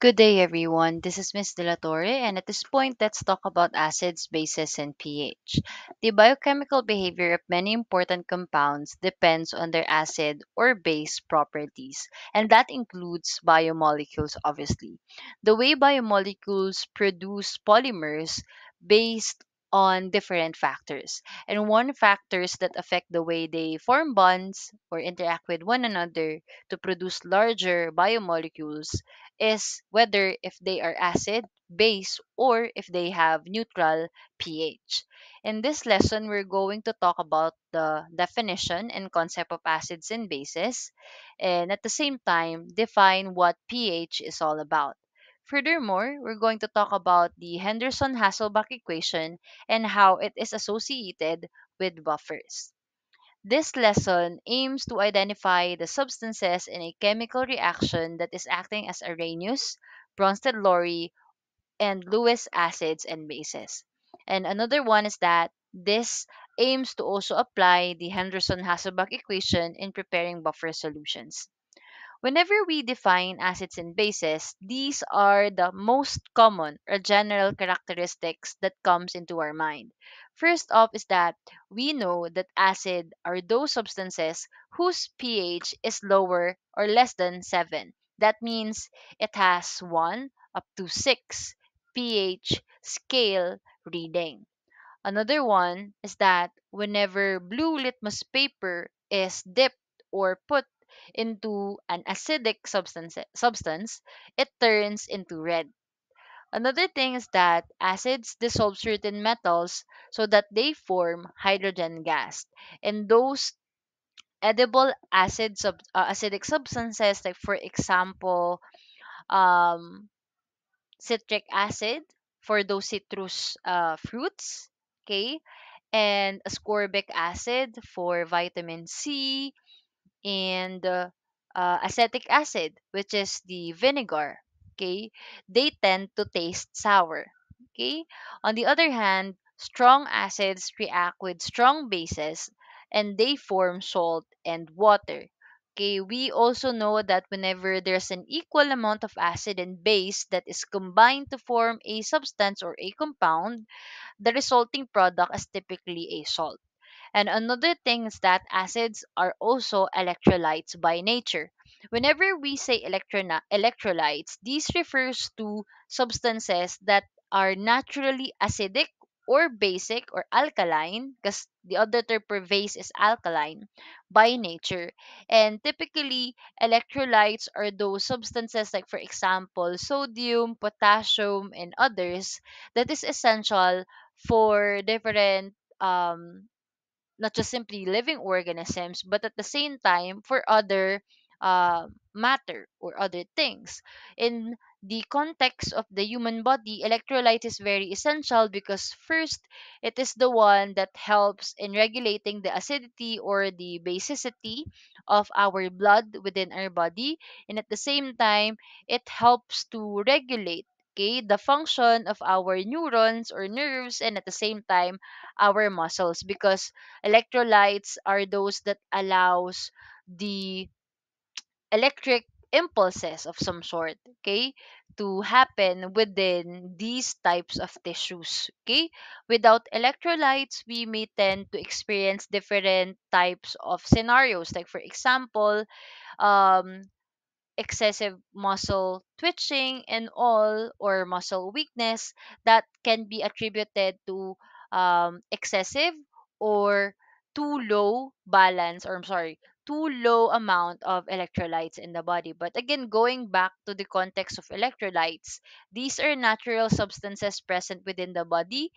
Good day, everyone. This is Ms. De La Torre, and at this point, let's talk about acids, bases, and pH. The biochemical behavior of many important compounds depends on their acid or base properties, and that includes biomolecules, obviously. The way biomolecules produce polymers based on different factors. And one factors that affect the way they form bonds or interact with one another to produce larger biomolecules is whether if they are acid, base, or if they have neutral pH. In this lesson, we're going to talk about the definition and concept of acids and bases, and at the same time, define what pH is all about. Furthermore, we're going to talk about the Henderson-Hasselbalch equation and how it is associated with buffers. This lesson aims to identify the substances in a chemical reaction that is acting as Arrhenius, Bronsted-Lowry, and Lewis acids and bases. And another one is that this aims to also apply the Henderson-Hasselbalch equation in preparing buffer solutions. Whenever we define acids and bases, these are the most common or general characteristics that comes into our mind. First off is that we know that acid are those substances whose pH is lower or less than 7. That means it has 1 up to 6 pH scale reading. Another one is that whenever blue litmus paper is dipped or put into an acidic substance, substance, it turns into red. Another thing is that acids dissolve certain metals so that they form hydrogen gas. And those edible acids, uh, acidic substances, like for example, um, citric acid for those citrus uh, fruits, okay, and ascorbic acid for vitamin C, and uh, uh, acetic acid, which is the vinegar okay, they tend to taste sour. Okay? On the other hand, strong acids react with strong bases and they form salt and water. Okay, we also know that whenever there's an equal amount of acid and base that is combined to form a substance or a compound, the resulting product is typically a salt. And another thing is that acids are also electrolytes by nature. Whenever we say electrona- electrolytes, these refers to substances that are naturally acidic or basic or alkaline because the other term pervades is alkaline by nature and typically electrolytes are those substances like for example sodium potassium and others that is essential for different um not just simply living organisms but at the same time for other uh, matter or other things. In the context of the human body, electrolyte is very essential because first, it is the one that helps in regulating the acidity or the basicity of our blood within our body. And at the same time, it helps to regulate okay, the function of our neurons or nerves and at the same time our muscles because electrolytes are those that allows the electric impulses of some sort, okay, to happen within these types of tissues, okay? Without electrolytes, we may tend to experience different types of scenarios, like for example, um, excessive muscle twitching and all, or muscle weakness that can be attributed to um, excessive or too low balance, or I'm sorry, too low amount of electrolytes in the body. But again, going back to the context of electrolytes, these are natural substances present within the body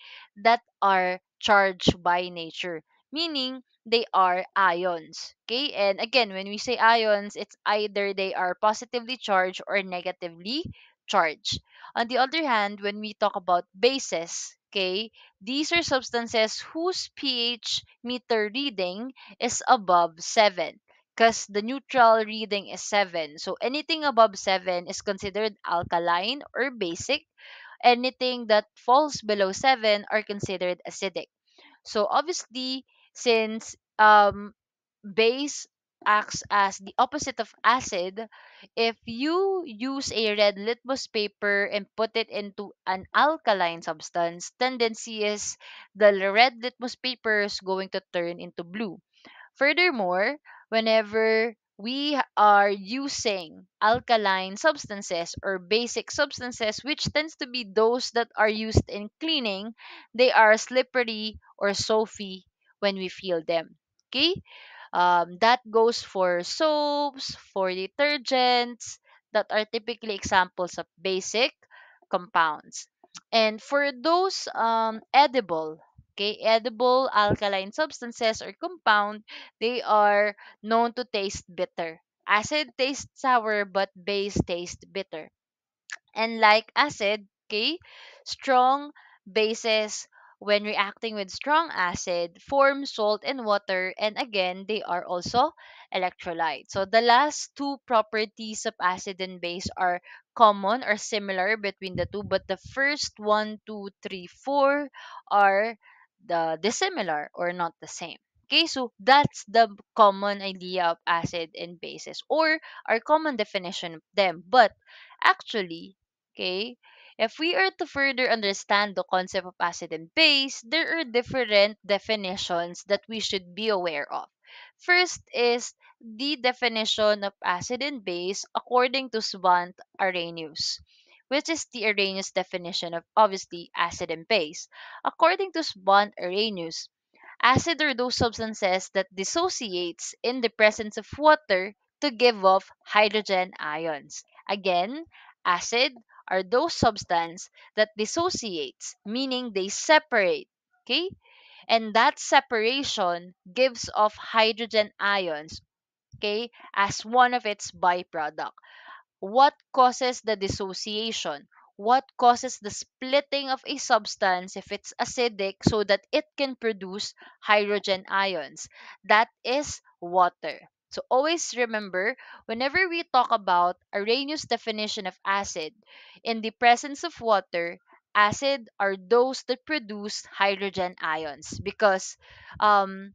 that are charged by nature, meaning they are ions. Okay, and again, when we say ions, it's either they are positively charged or negatively charged. On the other hand, when we talk about bases, okay, these are substances whose pH meter reading is above 7 because the neutral reading is 7. So anything above 7 is considered alkaline or basic. Anything that falls below 7 are considered acidic. So obviously, since um, base acts as the opposite of acid, if you use a red litmus paper and put it into an alkaline substance, tendency is the red litmus paper is going to turn into blue. Furthermore, whenever we are using alkaline substances or basic substances, which tends to be those that are used in cleaning, they are slippery or soapy when we feel them. Okay? Um, that goes for soaps, for detergents, that are typically examples of basic compounds. And for those um, edible Okay, edible alkaline substances or compound, they are known to taste bitter. Acid tastes sour but base tastes bitter. And like acid, okay, strong bases when reacting with strong acid form salt and water and again they are also electrolyte. So the last two properties of acid and base are common or similar between the two but the first one, two, three, four are the dissimilar or not the same. Okay, so that's the common idea of acid and bases or our common definition of them. But actually, okay, if we are to further understand the concept of acid and base, there are different definitions that we should be aware of. First is the definition of acid and base according to Svant Arrhenius which is the Arrhenius definition of obviously acid and base. According to Sbon Arrhenius, acid are those substances that dissociates in the presence of water to give off hydrogen ions. Again, acid are those substances that dissociates, meaning they separate, okay? And that separation gives off hydrogen ions, okay, as one of its byproduct what causes the dissociation? What causes the splitting of a substance if it's acidic so that it can produce hydrogen ions? That is water. So always remember, whenever we talk about Arrhenius' definition of acid, in the presence of water, acid are those that produce hydrogen ions because um,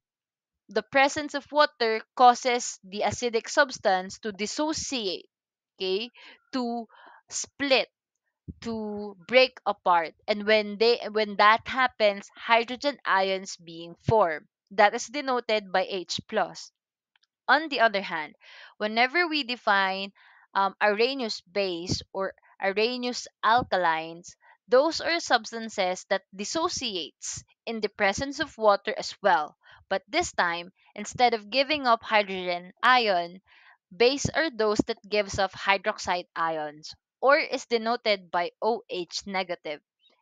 the presence of water causes the acidic substance to dissociate okay to split to break apart and when they when that happens hydrogen ions being formed that is denoted by H plus on the other hand whenever we define um, Arrhenius base or Arrhenius alkalines those are substances that dissociates in the presence of water as well but this time instead of giving up hydrogen ion Bases are those that gives off hydroxide ions or is denoted by OH negative.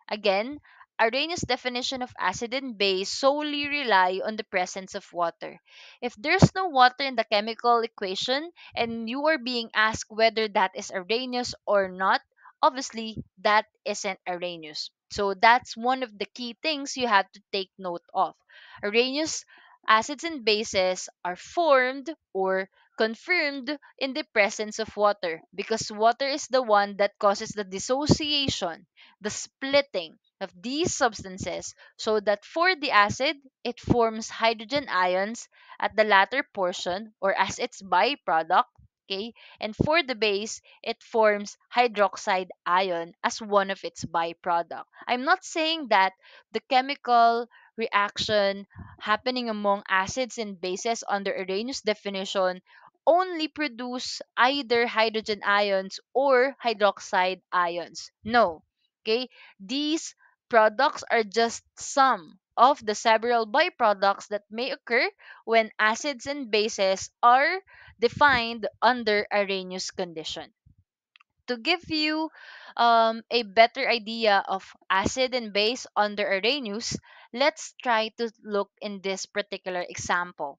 Again, Arrhenius' definition of acid and base solely rely on the presence of water. If there's no water in the chemical equation and you are being asked whether that is Arrhenius or not, obviously that isn't Arrhenius. So that's one of the key things you have to take note of. Arrhenius acids and bases are formed or confirmed in the presence of water because water is the one that causes the dissociation, the splitting of these substances so that for the acid, it forms hydrogen ions at the latter portion or as its byproduct. Okay? And for the base, it forms hydroxide ion as one of its byproduct. I'm not saying that the chemical reaction happening among acids and bases under Arrhenius definition only produce either hydrogen ions or hydroxide ions. No. Okay? These products are just some of the several byproducts that may occur when acids and bases are defined under Arrhenius condition. To give you um, a better idea of acid and base under Arrhenius, let's try to look in this particular example.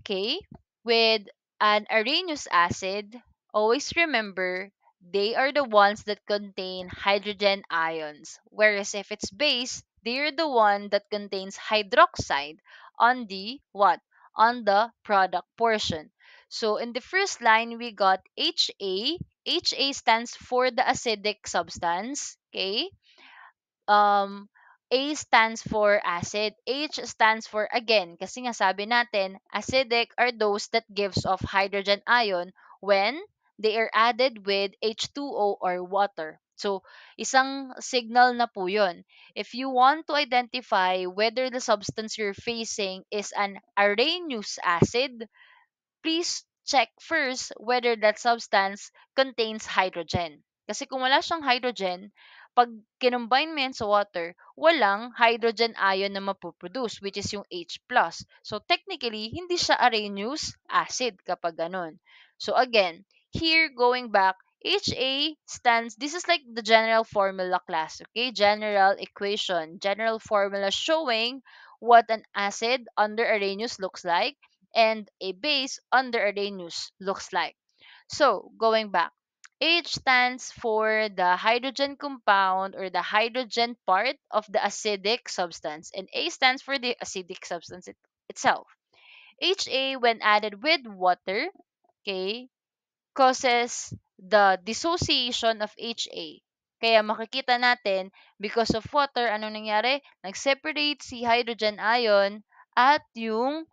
Okay, with an Arrhenius acid, always remember they are the ones that contain hydrogen ions. Whereas if it's base, they're the one that contains hydroxide on the what? On the product portion. So in the first line, we got HA. HA stands for the acidic substance. Okay. Um, A stands for acid. H stands for again kasi nga sabi natin, acidic are those that gives off hydrogen ion when they are added with H2O or water. So, isang signal na po yun. If you want to identify whether the substance you're facing is an Arrhenius acid, please check first whether that substance contains hydrogen. Kasi kung wala siyang hydrogen, pag kinumbine mo yan sa water, walang hydrogen ion na mapoproduce, which is yung H+. So, technically, hindi siya a renewed acid kapag ganun. So, again, here, going back, HA stands, this is like the general formula class, okay? General equation, general formula showing what an acid under Arrhenius looks like and a base under Arrhenius looks like. So, going back, H stands for the hydrogen compound or the hydrogen part of the acidic substance, and A stands for the acidic substance it- itself. HA, when added with water, okay, causes the dissociation of HA. Kaya makikita natin, because of water, ano nangyari? Nag-separate si hydrogen ion at yung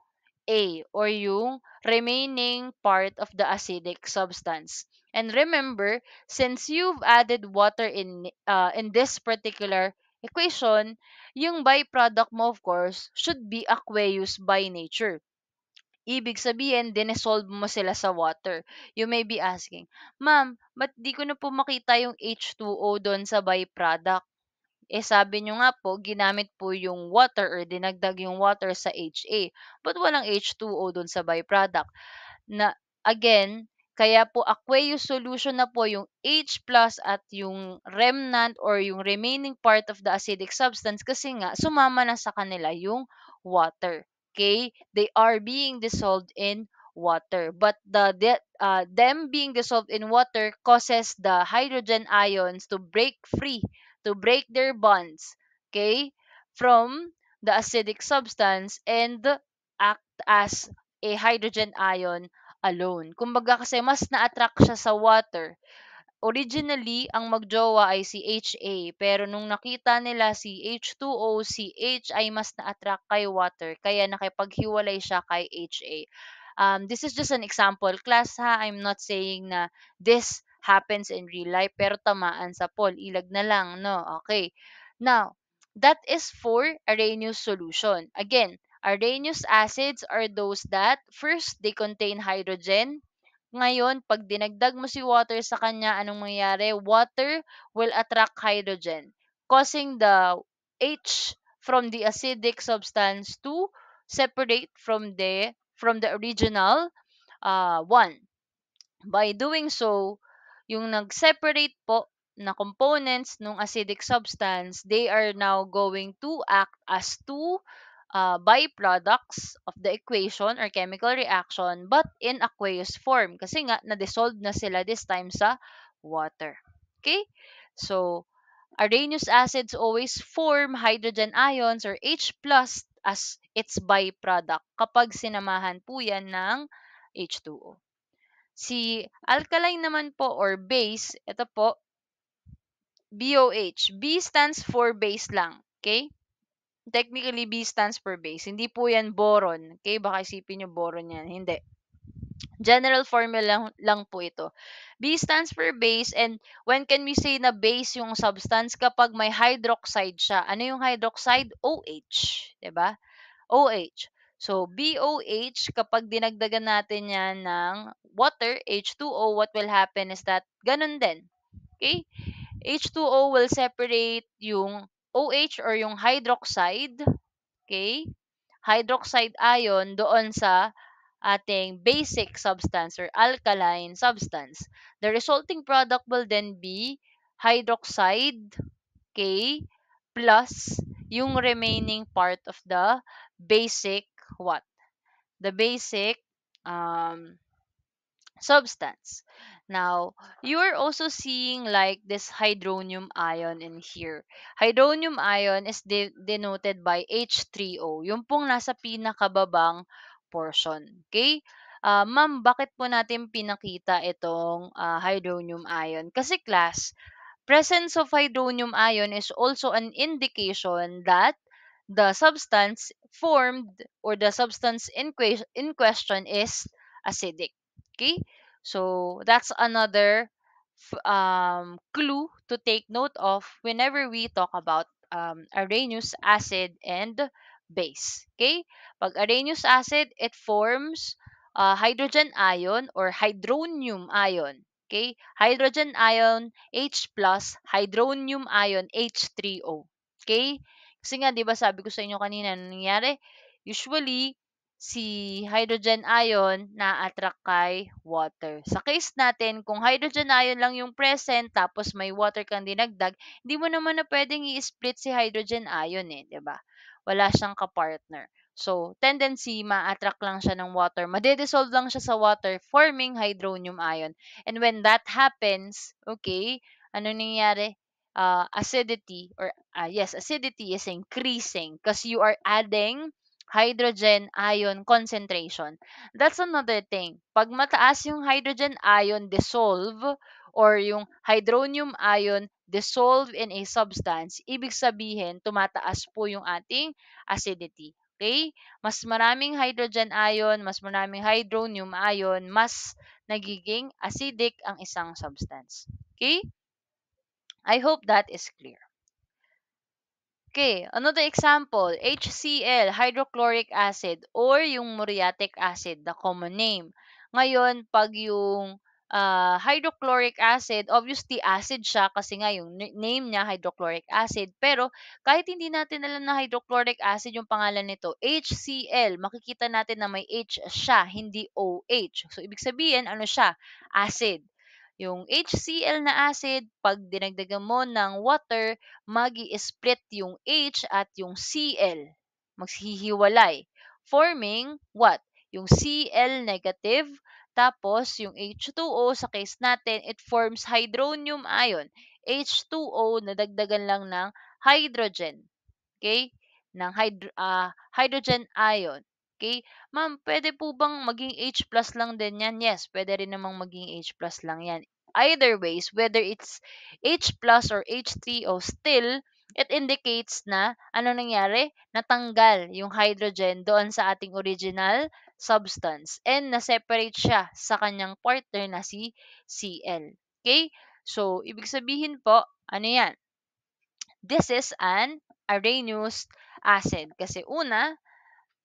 A or yung remaining part of the acidic substance. And remember, since you've added water in uh, in this particular equation, yung byproduct mo, of course, should be aqueous by nature. Ibig sabihin, dinesolve mo sila sa water. You may be asking, Ma'am, ba't di ko na po makita yung H2O doon sa byproduct? Eh sabi nyo nga po, ginamit po yung water or dinagdag yung water sa HA. But walang H2O doon sa byproduct. Na, again, kaya po aqueous solution na po yung H+ at yung remnant or yung remaining part of the acidic substance kasi nga sumama na sa kanila yung water. Okay? They are being dissolved in water. But the, the uh, ah, them being dissolved in water causes the hydrogen ions to break free, to break their bonds, okay, from the acidic substance and act as a hydrogen ion alone. Kumbaga kasi mas na-attract siya sa water. Originally, ang magjowa ay si HA, pero nung nakita nila si H2O, si H ay mas na-attract kay water, kaya nakipaghiwalay siya kay HA. Um, this is just an example class ha. I'm not saying na this happens in real life, pero tamaan sa Paul. Ilag na lang, no? Okay. Now, that is for Arrhenius solution. Again, Arenous acids are those that, first, they contain hydrogen. Ngayon, pag dinagdag mo si water sa kanya, anong mangyayari? Water will attract hydrogen, causing the H from the acidic substance to separate from the from the original uh, one. By doing so, yung nag-separate po na components ng acidic substance, they are now going to act as two uh, byproducts of the equation or chemical reaction but in aqueous form kasi nga na-dissolve na sila this time sa water. Okay? So, Arenous acids always form hydrogen ions or H plus as its byproduct kapag sinamahan po yan ng H2O. Si alkaline naman po or base, ito po, BOH. B stands for base lang. Okay? technically B stands for base. Hindi po yan boron. Okay, baka isipin nyo boron yan. Hindi. General formula lang po ito. B stands for base and when can we say na base yung substance kapag may hydroxide siya? Ano yung hydroxide? OH, 'di ba? OH. So, BOH, kapag dinagdagan natin yan ng water, H2O, what will happen is that, ganun din. Okay? H2O will separate yung OH or yung hydroxide, okay? Hydroxide ion doon sa ating basic substance or alkaline substance. The resulting product will then be hydroxide, okay, plus yung remaining part of the basic what? The basic um, substance. Now, you're also seeing like this hydronium ion in here. Hydronium ion is de- denoted by H3O, yung pong nasa pinakababang portion. Okay? Uh, ma'am, bakit po natin pinakita itong uh, hydronium ion? Kasi class, presence of hydronium ion is also an indication that the substance formed or the substance in, que- in question is acidic. Okay? So that's another um, clue to take note of whenever we talk about um, Arrhenius acid and base. Okay? Pag Arrhenius acid, it forms uh, hydrogen ion or hydronium ion. Okay? Hydrogen ion H+, plus, hydronium ion H3O. Okay? Kasi nga, di ba sabi ko sa inyo kanina, nangyari? Usually, si hydrogen ion na-attract kay water. Sa case natin, kung hydrogen ion lang yung present tapos may water kang dinagdag, hindi mo naman na pwedeng i-split si hydrogen ion eh, 'di ba? Wala siyang kapartner. So, tendency ma-attract lang siya ng water. Madedissolve lang siya sa water forming hydronium ion. And when that happens, okay, ano nangyayari? Uh, acidity or uh, yes, acidity is increasing because you are adding hydrogen ion concentration. That's another thing. Pag mataas yung hydrogen ion dissolve or yung hydronium ion dissolve in a substance, ibig sabihin tumataas po yung ating acidity. Okay? Mas maraming hydrogen ion, mas maraming hydronium ion, mas nagiging acidic ang isang substance. Okay? I hope that is clear. Okay, another example, HCl, hydrochloric acid, or yung muriatic acid, the common name. Ngayon, pag yung uh, hydrochloric acid, obviously acid siya kasi nga yung name niya hydrochloric acid. Pero kahit hindi natin alam na hydrochloric acid yung pangalan nito, HCl, makikita natin na may H siya, hindi OH. So ibig sabihin, ano siya? Acid. Yung HCl na acid, pag dinagdagan mo ng water, mag split yung H at yung Cl. Maghihiwalay. Forming what? Yung Cl negative, tapos yung H2O sa case natin, it forms hydronium ion. H2O na dagdagan lang ng hydrogen. Okay? Ng hydro, uh, ah, hydrogen ion. Okay? Ma'am, pwede po bang maging H plus lang din yan? Yes, pwede rin namang maging H plus lang yan. Either ways, whether it's H plus or H3O still, it indicates na ano nangyari? Natanggal yung hydrogen doon sa ating original substance and na-separate siya sa kanyang partner na si Cl. Okay? So, ibig sabihin po, ano yan? This is an Arrhenius acid. Kasi una,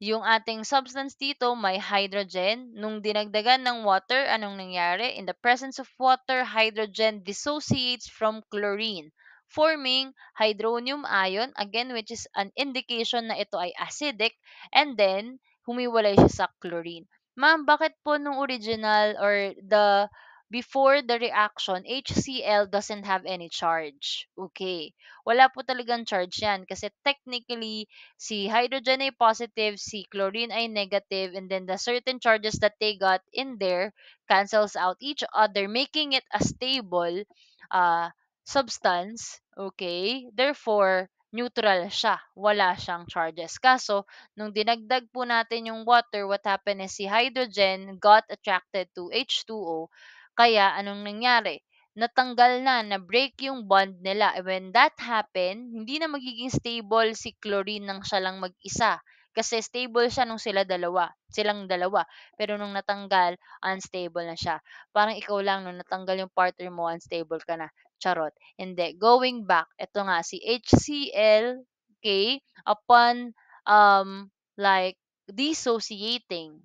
yung ating substance dito may hydrogen. Nung dinagdagan ng water, anong nangyari? In the presence of water, hydrogen dissociates from chlorine, forming hydronium ion, again, which is an indication na ito ay acidic, and then humiwalay siya sa chlorine. Ma'am, bakit po nung original or the before the reaction, HCl doesn't have any charge. Okay. Wala po talagang charge yan kasi technically, si hydrogen ay positive, si chlorine ay negative, and then the certain charges that they got in there cancels out each other, making it a stable uh, substance. Okay. Therefore, neutral siya. Wala siyang charges. Kaso, nung dinagdag po natin yung water, what happened is si hydrogen got attracted to H2O. Kaya anong nangyari? Natanggal na, na-break yung bond nila. And when that happened, hindi na magiging stable si Chlorine nang siya lang mag-isa. Kasi stable siya nung sila dalawa. Silang dalawa. Pero nung natanggal, unstable na siya. Parang ikaw lang, nung natanggal yung partner mo, unstable ka na. Charot. Hindi. Going back, ito nga, si HCl, okay, upon um, like dissociating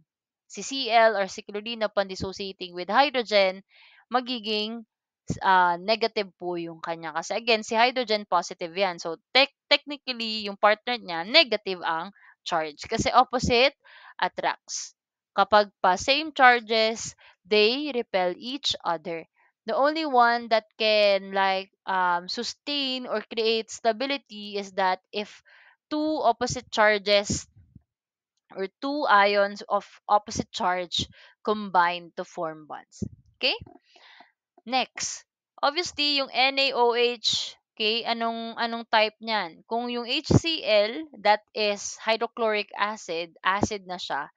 si Cl or si chlorine upon dissociating with hydrogen, magiging uh, negative po yung kanya. Kasi again, si hydrogen positive yan. So, te- technically, yung partner niya, negative ang charge. Kasi opposite attracts. Kapag pa same charges, they repel each other. The only one that can like um, sustain or create stability is that if two opposite charges or two ions of opposite charge combine to form bonds. Okay? Next, obviously yung NaOH, okay, anong anong type niyan? Kung yung HCl that is hydrochloric acid, acid na siya.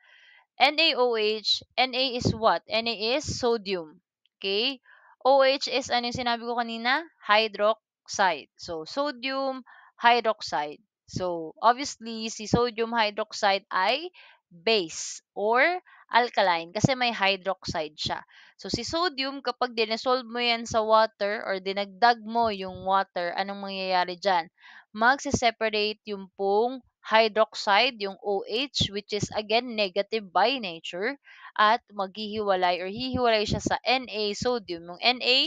NaOH, Na is what? Na is sodium. Okay? OH is ano yung sinabi ko kanina? Hydroxide. So, sodium hydroxide. So, obviously, si sodium hydroxide ay base or alkaline kasi may hydroxide siya. So, si sodium, kapag dinisolve mo yan sa water or dinagdag mo yung water, anong mangyayari dyan? Magsiseparate yung pong hydroxide, yung OH, which is again negative by nature, at maghihiwalay or hihiwalay siya sa Na sodium. Yung Na,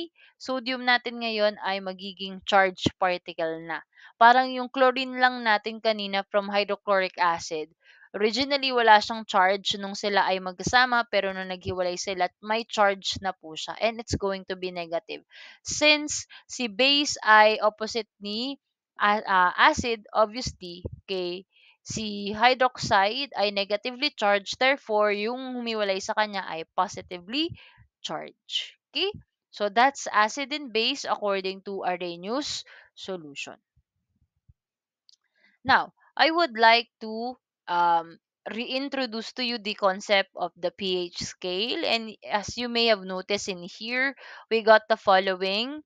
sodium natin ngayon ay magiging charged particle na. Parang yung chlorine lang natin kanina from hydrochloric acid. Originally, wala siyang charge nung sila ay magkasama, pero nung naghiwalay sila, may charge na po siya. And it's going to be negative. Since si base ay opposite ni uh, acid, obviously, Okay. Si hydroxide ay negatively charged. Therefore, yung humiwalay sa kanya ay positively charged. Okay? So, that's acid and base according to Arrhenius solution. Now, I would like to um, reintroduce to you the concept of the pH scale. And as you may have noticed in here, we got the following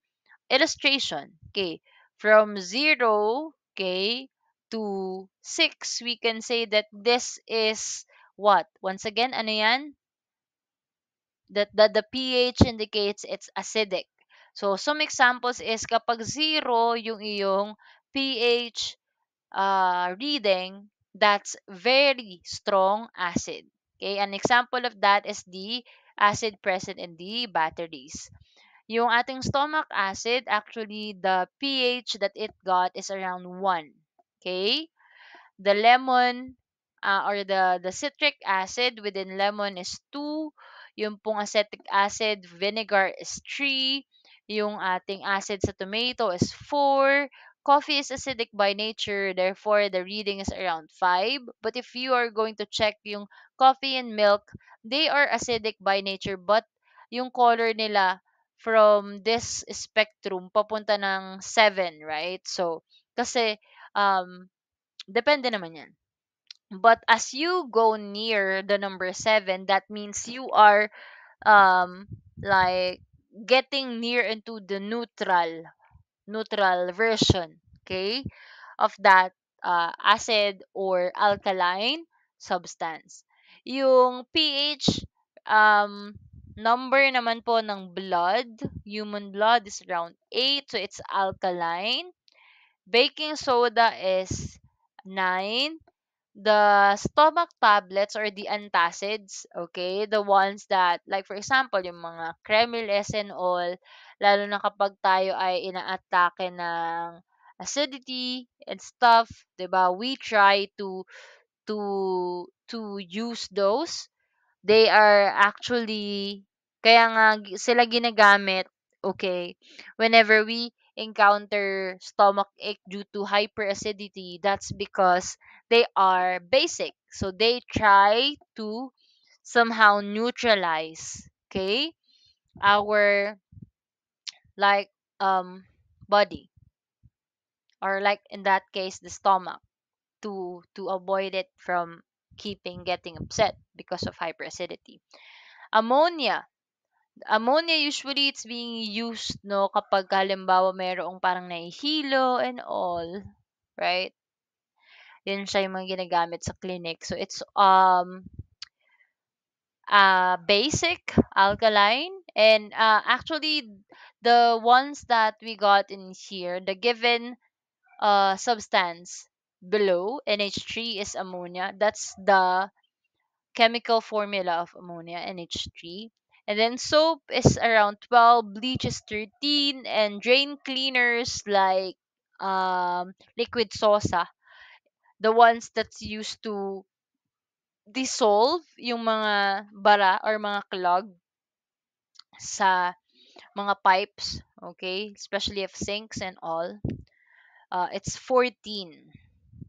illustration. Okay, from 0, okay, to 6, we can say that this is what? Once again, ano yan? That, that the pH indicates it's acidic. So, some examples is kapag 0 yung iyong pH uh, reading, that's very strong acid. Okay, an example of that is the acid present in the batteries. Yung ating stomach acid, actually the pH that it got is around 1. Okay? The lemon uh, or the, the citric acid within lemon is 2. Yung pong acetic acid, vinegar is 3. Yung ating acid sa tomato is 4. Coffee is acidic by nature, therefore the reading is around 5. But if you are going to check yung coffee and milk, they are acidic by nature but yung color nila from this spectrum papunta ng 7, right? So, kasi Um, depende naman yan. But as you go near the number 7, that means you are um, like getting near into the neutral neutral version, okay, of that uh, acid or alkaline substance. Yung pH um, number naman po ng blood, human blood is around 8, so it's alkaline. Baking soda is 9. The stomach tablets or the antacids, okay? The ones that, like for example, yung mga S and all, lalo na kapag tayo ay inaatake ng acidity and stuff, ba diba? We try to, to, to use those. They are actually, kaya nga sila ginagamit, okay? Whenever we encounter stomach ache due to hyperacidity, that's because they are basic. So they try to somehow neutralize, okay, our like um body or like in that case the stomach to to avoid it from keeping getting upset because of hyperacidity. Ammonia Ammonia usually it's being used no kapag halimbawa mayroong parang nahihilo and all, right? Yun siya yung mga ginagamit sa clinic. So it's um uh, basic alkaline and uh, actually the ones that we got in here the given uh, substance below nh3 is ammonia that's the chemical formula of ammonia nh3 and then soap is around 12, bleach is 13, and drain cleaners like um, liquid sosa, the ones that's used to dissolve yung mga bara or mga clog sa mga pipes, okay? Especially if sinks and all. Uh, it's 14.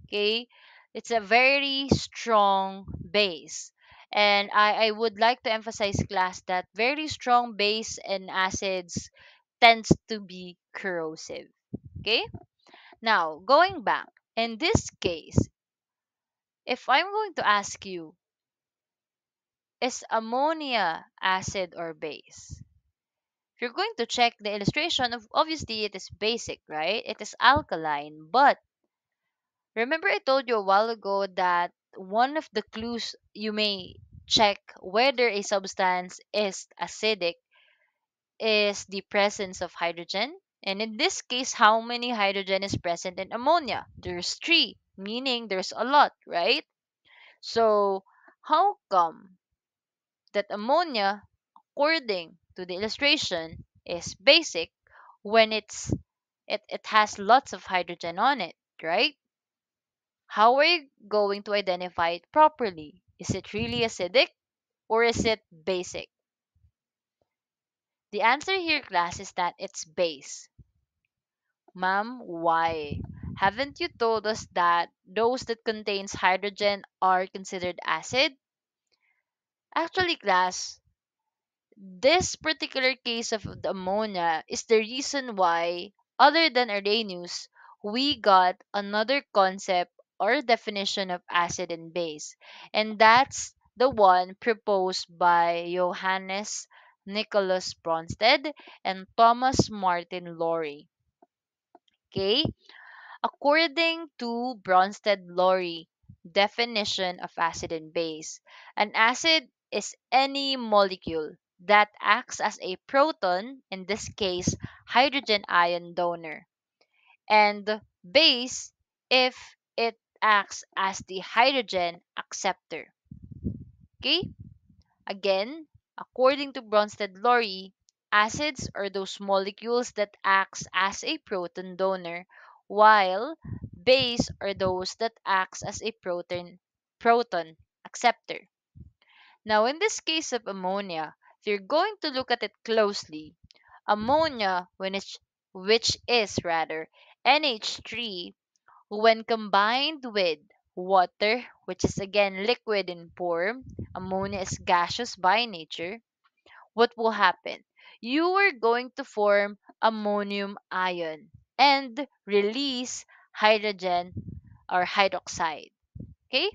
Okay? It's a very strong base. And I, I would like to emphasize, class, that very strong base and acids tends to be corrosive. Okay? Now, going back, in this case, if I'm going to ask you, is ammonia acid or base? If you're going to check the illustration, obviously it is basic, right? It is alkaline, but remember I told you a while ago that one of the clues you may check whether a substance is acidic is the presence of hydrogen. And in this case, how many hydrogen is present in ammonia? There's three, meaning there's a lot, right? So, how come that ammonia, according to the illustration, is basic when it's it, it has lots of hydrogen on it, right? How are you going to identify it properly? Is it really acidic or is it basic? The answer here, class, is that it's base. Ma'am, why? Haven't you told us that those that contains hydrogen are considered acid? Actually, class, this particular case of the ammonia is the reason why, other than Arrhenius, we got another concept or definition of acid and base, and that's the one proposed by Johannes Nicholas Bronsted and Thomas Martin Lorry. Okay? According to Bronsted Lorry, definition of acid and base, an acid is any molecule that acts as a proton, in this case, hydrogen ion donor, and base if it acts as the hydrogen acceptor. Okay? Again, according to Bronsted-Lowry, acids are those molecules that acts as a proton donor, while base are those that acts as a proton proton acceptor. Now, in this case of ammonia, if you're going to look at it closely, ammonia, which, which is rather NH3, when combined with water, which is again liquid in form, ammonia is gaseous by nature, what will happen? You are going to form ammonium ion and release hydrogen or hydroxide. Okay?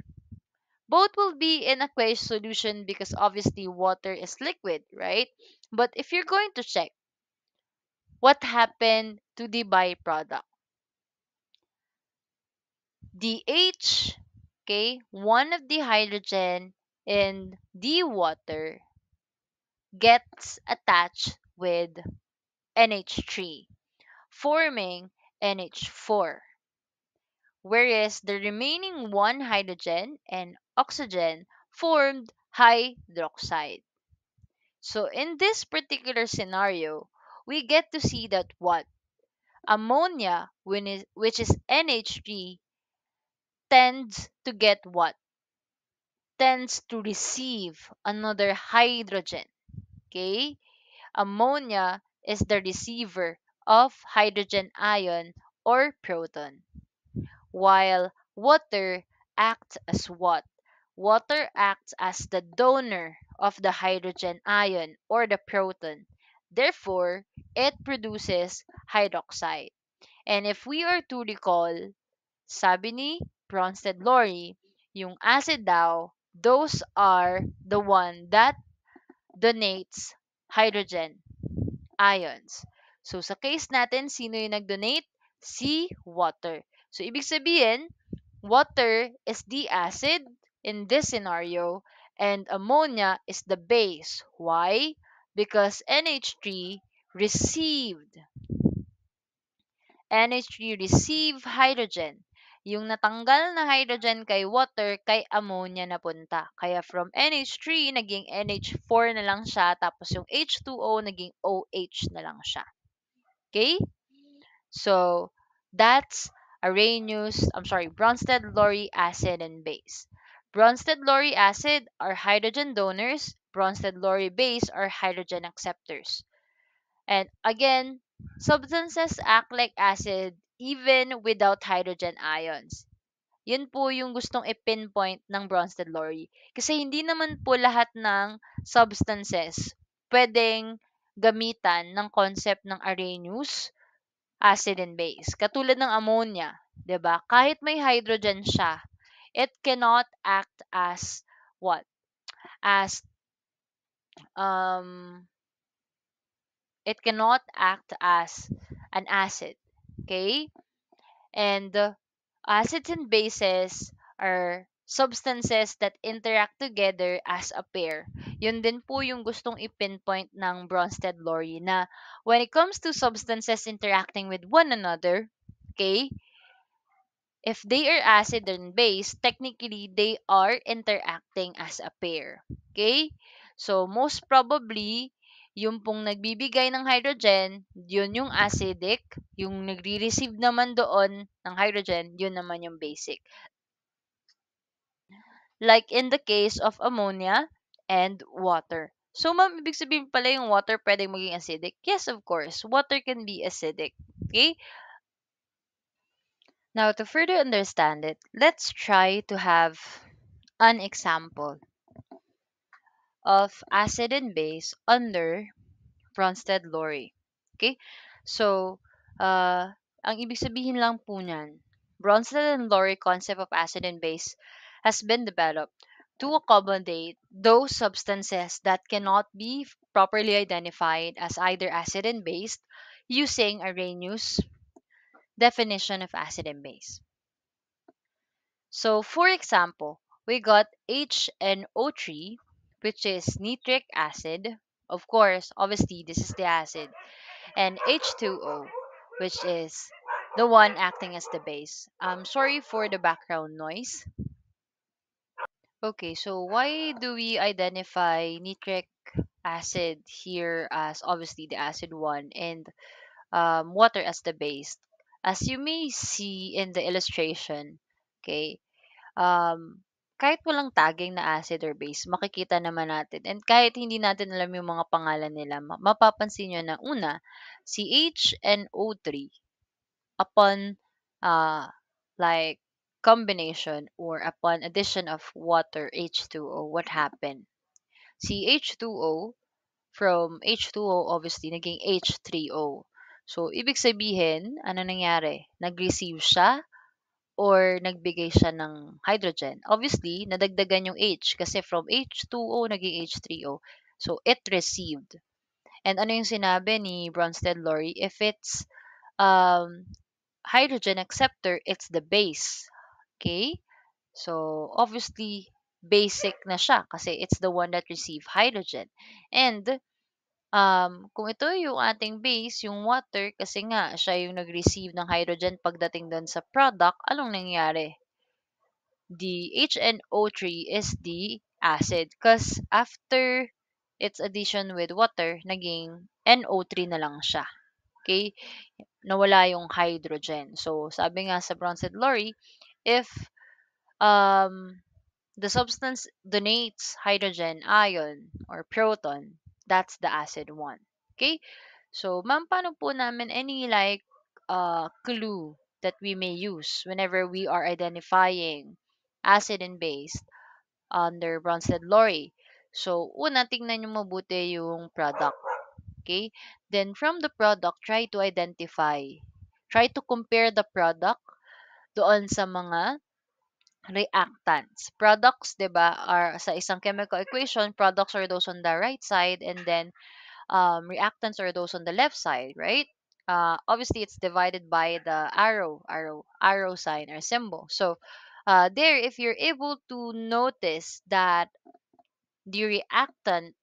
Both will be in aqueous solution because obviously water is liquid, right? But if you're going to check what happened to the byproduct, H, okay, one of the hydrogen in the water gets attached with NH3, forming NH4. Whereas the remaining one hydrogen and oxygen formed hydroxide. So in this particular scenario, we get to see that what? Ammonia, which is NH3, tends to get what? Tends to receive another hydrogen. Okay? Ammonia is the receiver of hydrogen ion or proton. While water acts as what? Water acts as the donor of the hydrogen ion or the proton. Therefore, it produces hydroxide. And if we are to recall, sabi ni Bronsted Lori, yung acid daw, those are the one that donates hydrogen ions. So, sa case natin, sino yung nag-donate? Si water. So, ibig sabihin, water is the acid in this scenario, and ammonia is the base. Why? Because NH3 received NH3 receive hydrogen yung natanggal na hydrogen kay water, kay ammonia na punta. Kaya from NH3, naging NH4 na lang siya. Tapos yung H2O, naging OH na lang siya. Okay? So, that's Arrhenius, I'm sorry, Bronsted-Lowry acid and base. Bronsted-Lowry acid are hydrogen donors. Bronsted-Lowry base are hydrogen acceptors. And again, substances act like acid even without hydrogen ions. Yun po yung gustong i-pinpoint ng Bronsted Lowry. Kasi hindi naman po lahat ng substances pwedeng gamitan ng concept ng Arrhenius acid and base. Katulad ng ammonia, 'di ba? Kahit may hydrogen siya, it cannot act as what? As um it cannot act as an acid Okay? And uh, acids and bases are substances that interact together as a pair. Yun din po yung gustong i-pinpoint ng Bronsted-Lowry na when it comes to substances interacting with one another, okay, if they are acid and base, technically they are interacting as a pair. Okay? So most probably yung pong nagbibigay ng hydrogen, yun yung acidic. Yung nagre-receive naman doon ng hydrogen, yun naman yung basic. Like in the case of ammonia and water. So, ma'am, ibig sabihin pala yung water pwedeng maging acidic? Yes, of course. Water can be acidic. Okay? Now, to further understand it, let's try to have an example. of acid and base under Bronsted-Lowry. Okay? So, uh, ang ibig sabihin lang po Bronsted and Lowry concept of acid and base has been developed to accommodate those substances that cannot be properly identified as either acid and base using Arrhenius definition of acid and base. So, for example, we got HNO 3 which is nitric acid. Of course, obviously, this is the acid. And H2O, which is the one acting as the base. I'm sorry for the background noise. Okay, so why do we identify nitric acid here as obviously the acid one and um, water as the base? As you may see in the illustration, okay, um, kahit walang tagging na acid or base, makikita naman natin. And kahit hindi natin alam yung mga pangalan nila, mapapansin nyo na una, chno 3 upon uh, like combination or upon addition of water H2O, what happened? CH2O from H2O obviously naging H3O. So, ibig sabihin, ano nangyari? Nag-receive siya or nagbigay siya ng hydrogen. Obviously, nadagdagan yung H kasi from H2O naging H3O. So, it received. And ano yung sinabi ni Bronsted Lowry? If it's um, hydrogen acceptor, it's the base. Okay? So, obviously, basic na siya kasi it's the one that receive hydrogen. And Um, kung ito yung ating base, yung water, kasi nga siya yung nag-receive ng hydrogen pagdating doon sa product, anong nangyari? The HNO3 is the acid because after its addition with water, naging NO3 na lang siya. Okay? Nawala yung hydrogen. So, sabi nga sa Bronsted-Lowry, if um, the substance donates hydrogen ion or proton That's the acid one. Okay? So, ma'am, paano po namin any like uh, clue that we may use whenever we are identifying acid and base under Bronsted-Lowry? So, una, tingnan nyo mabuti yung product. Okay? Then, from the product, try to identify. Try to compare the product doon sa mga reactants. Products, 'di ba, are sa isang chemical equation, products are those on the right side and then um, reactants are those on the left side, right? Uh, obviously it's divided by the arrow, arrow, arrow sign or symbol. So uh, there, if you're able to notice that the reactant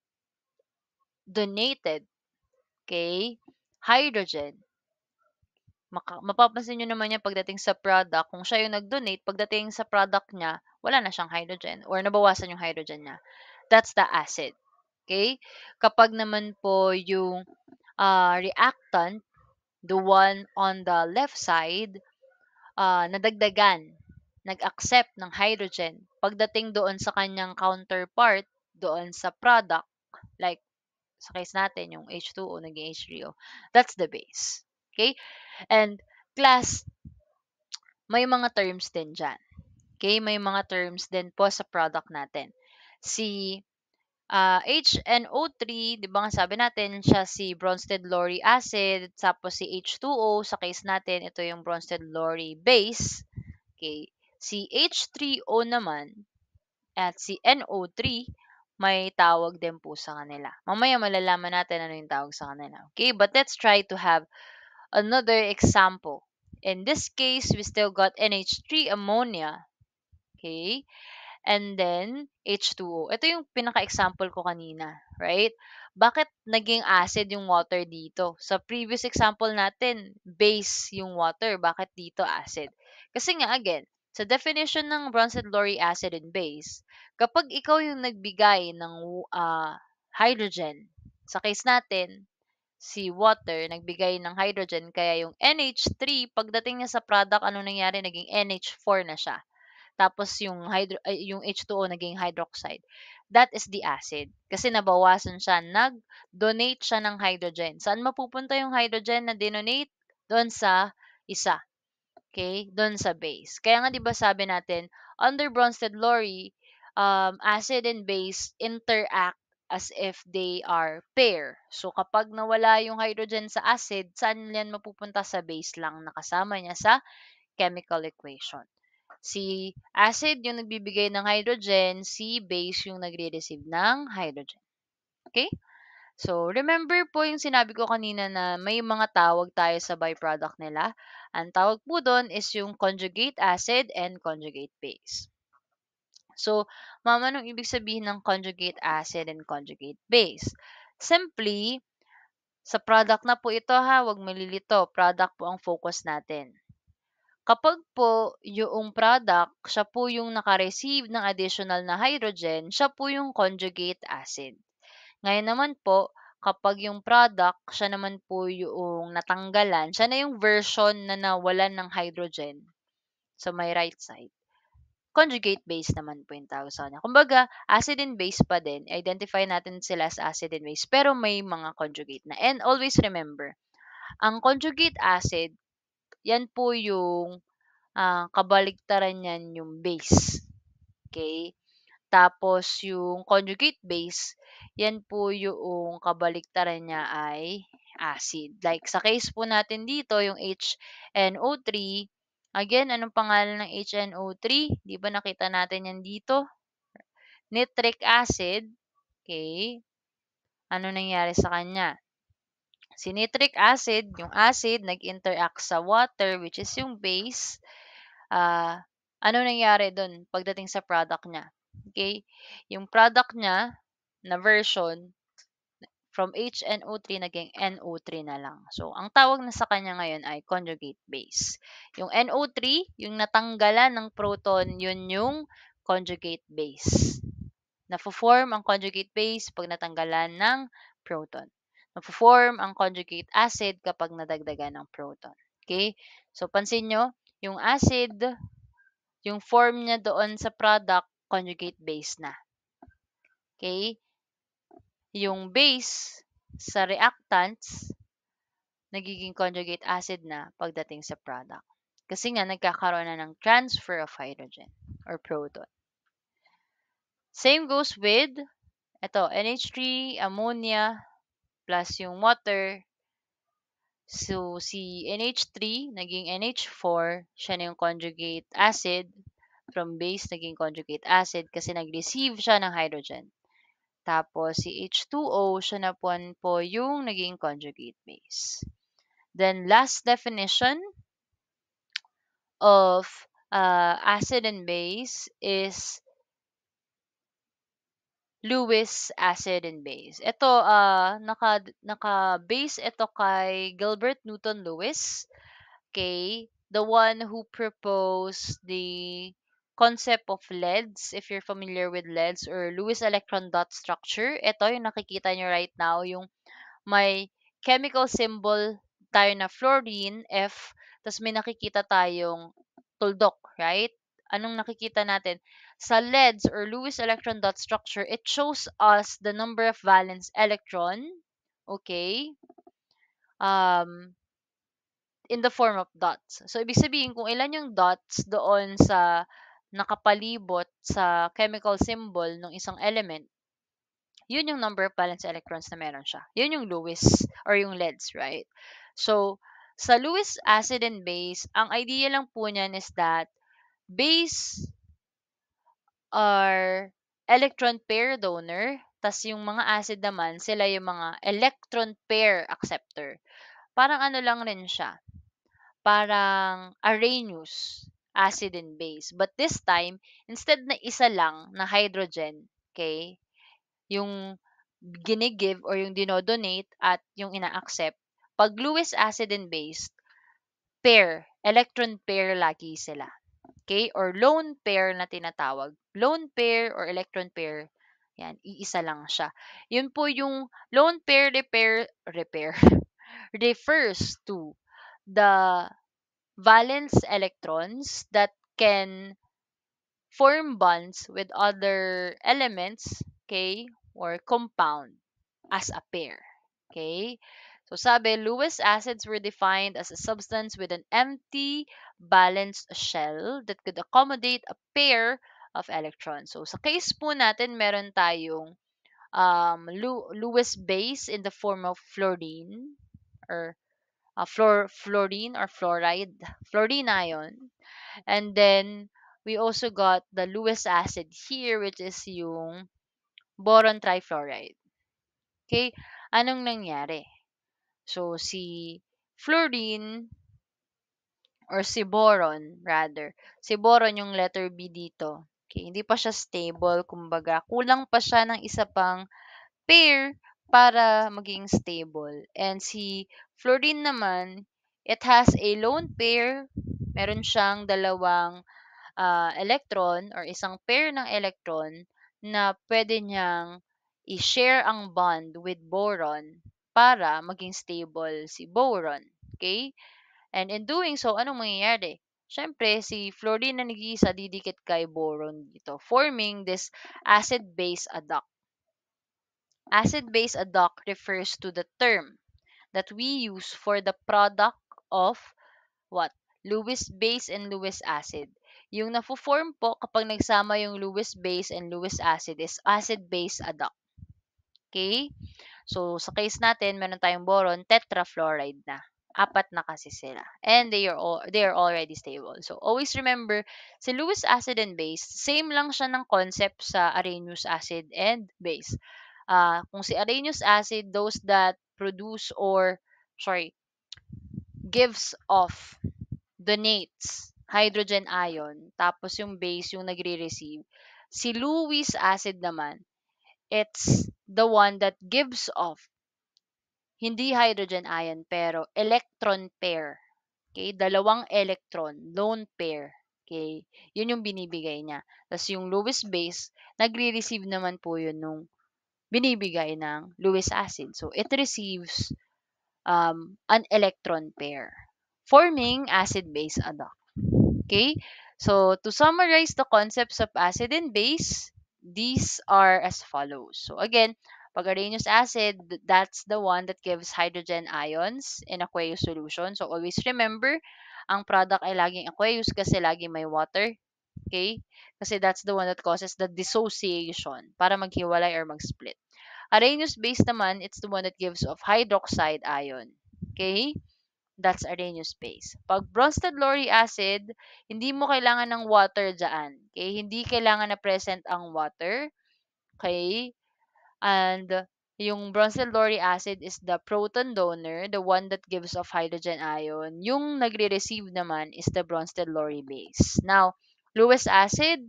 donated, okay, hydrogen Maka, mapapansin nyo naman yan pagdating sa product. Kung siya yung nag-donate, pagdating sa product niya, wala na siyang hydrogen or nabawasan yung hydrogen niya. That's the acid. Okay? Kapag naman po yung uh, reactant, the one on the left side, uh, nadagdagan, nag-accept ng hydrogen. Pagdating doon sa kanyang counterpart, doon sa product, like sa case natin, yung H2O naging H3O, that's the base. Okay? And class, may mga terms din dyan. Okay? May mga terms din po sa product natin. Si uh, ah, HNO3, di ba nga sabi natin, siya si Bronsted Lowry acid, tapos si H2O, sa case natin, ito yung Bronsted Lowry base. Okay? Si H3O naman, at si NO3, may tawag din po sa kanila. Mamaya malalaman natin ano yung tawag sa kanila. Okay? But let's try to have Another example. In this case, we still got NH3 ammonia. Okay? And then, H2O. Ito yung pinaka-example ko kanina, right? Bakit naging acid yung water dito? Sa previous example natin, base yung water. Bakit dito acid? Kasi nga, again, sa definition ng Brunson Lowry acid and base, kapag ikaw yung nagbigay ng uh, hydrogen, sa case natin, si water, nagbigay ng hydrogen, kaya yung NH3, pagdating niya sa product, ano nangyari? Naging NH4 na siya. Tapos yung, hydro, yung H2O naging hydroxide. That is the acid. Kasi nabawasan siya, nag-donate siya ng hydrogen. Saan mapupunta yung hydrogen na dinonate? Doon sa isa. Okay? Doon sa base. Kaya nga 'di ba sabi natin, under Bronsted-Lowry, um, acid and base interact as if they are pair. So kapag nawala yung hydrogen sa acid, saan yan mapupunta sa base lang nakasama niya sa chemical equation. Si acid yung nagbibigay ng hydrogen, si base yung nagre-receive ng hydrogen. Okay? So, remember po yung sinabi ko kanina na may mga tawag tayo sa byproduct nila. Ang tawag po doon is yung conjugate acid and conjugate base. So, ma'am, anong ibig sabihin ng conjugate acid and conjugate base? Simply, sa product na po ito ha, huwag malilito. Product po ang focus natin. Kapag po yung product, siya po yung nakareceive ng additional na hydrogen, siya po yung conjugate acid. Ngayon naman po, kapag yung product, siya naman po yung natanggalan, siya na yung version na nawalan ng hydrogen sa so, may right side. Conjugate base naman po yung tawag sa kanya. Kumbaga, acid and base pa din. Identify natin sila as acid and base. Pero may mga conjugate na. And always remember, ang conjugate acid, yan po yung uh, kabaligtaran niyan yung base. Okay? Tapos, yung conjugate base, yan po yung kabaligtaran niya ay acid. Like sa case po natin dito, yung HNO3, Again, anong pangalan ng HNO3? Di ba nakita natin yan dito? Nitric acid. Okay. Ano nangyari sa kanya? Si nitric acid, yung acid, nag-interact sa water, which is yung base. Uh, ano nangyari doon pagdating sa product niya? Okay? Yung product niya na version, From HNO3 naging NO3 na lang. So, ang tawag na sa kanya ngayon ay conjugate base. Yung NO3, yung natanggalan ng proton, yun yung conjugate base. na form ang conjugate base pag natanggalan ng proton. na form ang conjugate acid kapag nadagdagan ng proton. Okay? So, pansin nyo, yung acid, yung form niya doon sa product, conjugate base na. Okay? yung base sa reactants nagiging conjugate acid na pagdating sa product. Kasi nga, nagkakaroon na ng transfer of hydrogen or proton. Same goes with, ito, NH3, ammonia, plus yung water. So, si NH3, naging NH4, siya na yung conjugate acid. From base, naging conjugate acid kasi nag-receive siya ng hydrogen. Tapos si H2O, siya na po, po yung naging conjugate base. Then last definition of uh, acid and base is Lewis acid and base. Ito, uh, naka, naka-base ito kay Gilbert Newton Lewis. Okay? The one who proposed the concept of LEDs, if you're familiar with LEDs or Lewis electron dot structure, ito yung nakikita nyo right now, yung may chemical symbol tayo na fluorine, F, tapos may nakikita tayong tuldok, right? Anong nakikita natin? Sa LEDs or Lewis electron dot structure, it shows us the number of valence electron, okay? Um, in the form of dots. So, ibig sabihin, kung ilan yung dots doon sa nakapalibot sa chemical symbol ng isang element, yun yung number of valence electrons na meron siya. Yun yung Lewis or yung LEDs, right? So, sa Lewis acid and base, ang idea lang po niyan is that base are electron pair donor, tas yung mga acid naman, sila yung mga electron pair acceptor. Parang ano lang rin siya. Parang Arrhenius acid and base. But this time, instead na isa lang na hydrogen, okay, yung ginigive or yung dinodonate at yung ina-accept, pag Lewis acid and base, pair, electron pair lagi sila. Okay? Or lone pair na tinatawag. Lone pair or electron pair, yan, iisa lang siya. Yun po yung lone pair repair, repair, refers to the valence electrons that can form bonds with other elements, okay, or compound as a pair. Okay? So sabi, Lewis acids were defined as a substance with an empty balanced shell that could accommodate a pair of electrons. So sa case po natin, meron tayong um, Lewis base in the form of fluorine or uh, fluor fluorine or fluoride, fluorine ion. And then, we also got the Lewis acid here, which is yung boron trifluoride. Okay? Anong nangyari? So, si fluorine or si boron rather. Si boron yung letter B dito. Okay, hindi pa siya stable, kumbaga kulang pa siya ng isa pang pair para maging stable. And si fluorine naman, it has a lone pair. Meron siyang dalawang uh, electron or isang pair ng electron na pwede niyang i-share ang bond with boron para maging stable si boron. Okay? And in doing so, anong mangyayari? Siyempre, si fluorine na nag-iisa didikit kay boron dito, forming this acid-base adduct. Acid base adduct refers to the term that we use for the product of what? Lewis base and Lewis acid. Yung nafo-form po kapag nagsama yung Lewis base and Lewis acid is acid-base adduct. Okay? So, sa case natin, meron tayong boron, tetrafluoride na. Apat na kasi sila. And they are, all, they are already stable. So, always remember, si Lewis acid and base, same lang siya ng concept sa Arrhenius acid and base. Uh, kung si arenous acid, those that produce or, sorry, gives off, donates, hydrogen ion, tapos yung base yung nagre-receive. Si Lewis acid naman, it's the one that gives off hindi hydrogen ion pero electron pair. Okay, dalawang electron, lone pair. Okay, yun yung binibigay niya. Tapos yung Lewis base, nagre-receive naman po yun nung binibigay ng Lewis acid. So, it receives um, an electron pair, forming acid-base adduct. Okay? So, to summarize the concepts of acid and base, these are as follows. So, again, pag Arrhenius acid, that's the one that gives hydrogen ions in aqueous solution. So, always remember, ang product ay laging aqueous kasi laging may water. Okay? Kasi that's the one that causes the dissociation para maghiwalay or magsplit. Arrhenius based naman, it's the one that gives off hydroxide ion. Okay? That's Arrhenius base. Pag bronsted lowry acid, hindi mo kailangan ng water dyan. Okay? Hindi kailangan na present ang water. Okay? And yung bronsted lowry acid is the proton donor, the one that gives off hydrogen ion. Yung nagre-receive naman is the bronsted lowry base. Now, Lewis acid,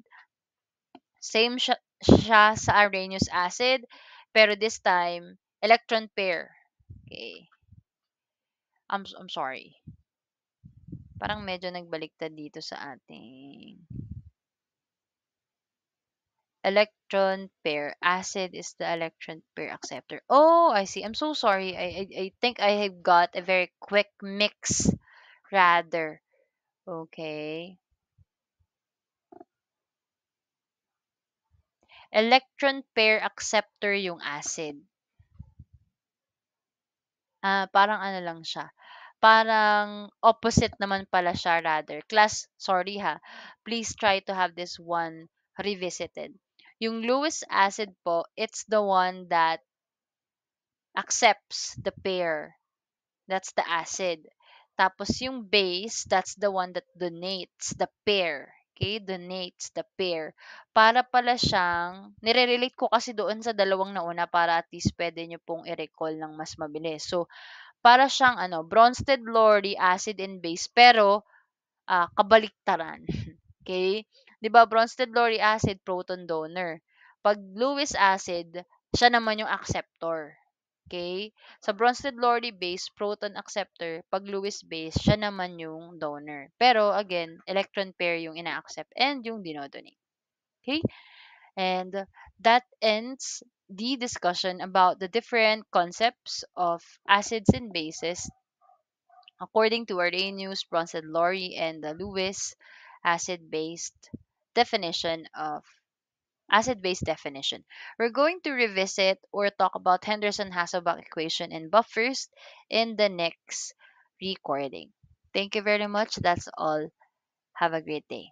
same siya, siya sa Arrhenius acid, pero this time, electron pair. Okay. I'm, I'm sorry. Parang medyo nagbaliktad dito sa ating electron pair. Acid is the electron pair acceptor. Oh, I see. I'm so sorry. I, I, I think I have got a very quick mix rather. Okay. electron pair acceptor yung acid. Ah, uh, parang ano lang siya. Parang opposite naman pala siya rather. Class, sorry ha. Please try to have this one revisited. Yung Lewis acid po, it's the one that accepts the pair. That's the acid. Tapos yung base, that's the one that donates the pair okay, donates the pair. Para pala siyang, nire-relate ko kasi doon sa dalawang nauna para at least pwede nyo pong i-recall ng mas mabilis. So, para siyang ano, Bronsted Lordy, acid and base, pero uh, kabaliktaran. okay? 'Di ba Bronsted Lorry acid proton donor. Pag Lewis acid, siya naman yung acceptor. Okay? Sa Bronsted-Lowry base, proton acceptor. Pag Lewis base, siya naman yung donor. Pero, again, electron pair yung ina-accept and yung dinodonate. Okay? And that ends the discussion about the different concepts of acids and bases according to our news Bronsted-Lowry and the Lewis acid-based definition of acid base definition. We're going to revisit or talk about Henderson-Hasselbalch equation and buffers in the next recording. Thank you very much. That's all. Have a great day.